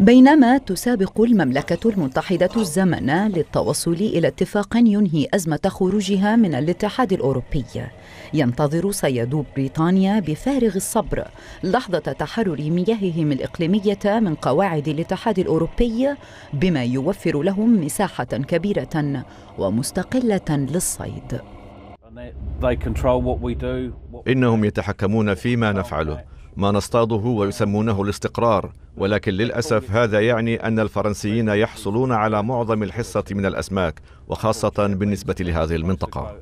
بينما تسابق المملكة المتحدة الزمن للتوصل إلى اتفاق ينهي أزمة خروجها من الاتحاد الأوروبي ينتظر صيادو بريطانيا بفارغ الصبر لحظة تحرر مياههم الإقليمية من قواعد الاتحاد الأوروبي بما يوفر لهم مساحة كبيرة ومستقلة للصيد إنهم يتحكمون فيما نفعله ما نصطاده ويسمونه الاستقرار ولكن للأسف هذا يعني أن الفرنسيين يحصلون على معظم الحصة من الأسماك وخاصة بالنسبة لهذه المنطقة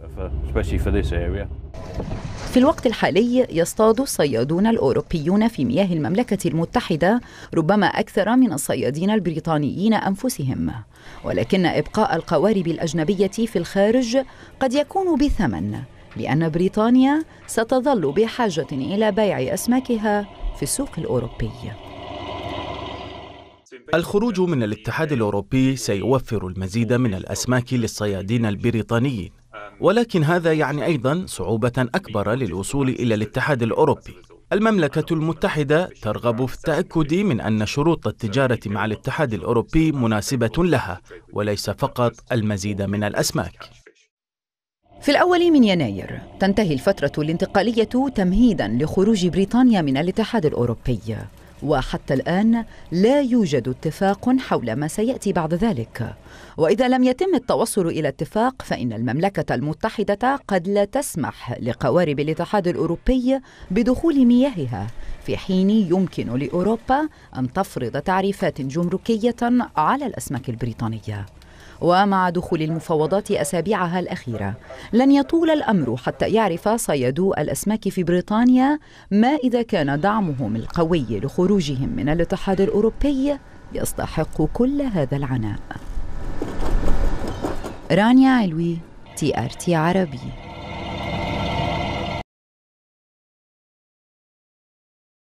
في الوقت الحالي يصطاد الصيادون الأوروبيون في مياه المملكة المتحدة ربما أكثر من الصيادين البريطانيين أنفسهم ولكن إبقاء القوارب الأجنبية في الخارج قد يكون بثمن لأن بريطانيا ستظل بحاجة إلى بيع أسماكها في السوق الأوروبي. الخروج من الاتحاد الأوروبي سيوفر المزيد من الأسماك للصيادين البريطانيين ولكن هذا يعني أيضا صعوبة أكبر للوصول إلى الاتحاد الأوروبي المملكة المتحدة ترغب في التأكد من أن شروط التجارة مع الاتحاد الأوروبي مناسبة لها وليس فقط المزيد من الأسماك في الأول من يناير تنتهي الفترة الانتقالية تمهيدا لخروج بريطانيا من الاتحاد الأوروبي وحتى الآن لا يوجد اتفاق حول ما سيأتي بعد ذلك وإذا لم يتم التوصل إلى اتفاق فإن المملكة المتحدة قد لا تسمح لقوارب الاتحاد الأوروبي بدخول مياهها في حين يمكن لأوروبا أن تفرض تعريفات جمركية على الأسماك البريطانية ومع دخول المفاوضات أسابيعها الأخيرة لن يطول الأمر حتى يعرف صيادو الأسماك في بريطانيا ما إذا كان دعمهم القوي لخروجهم من الاتحاد الأوروبي يستحق كل هذا العناء رانيا علوي تي ار تي عربي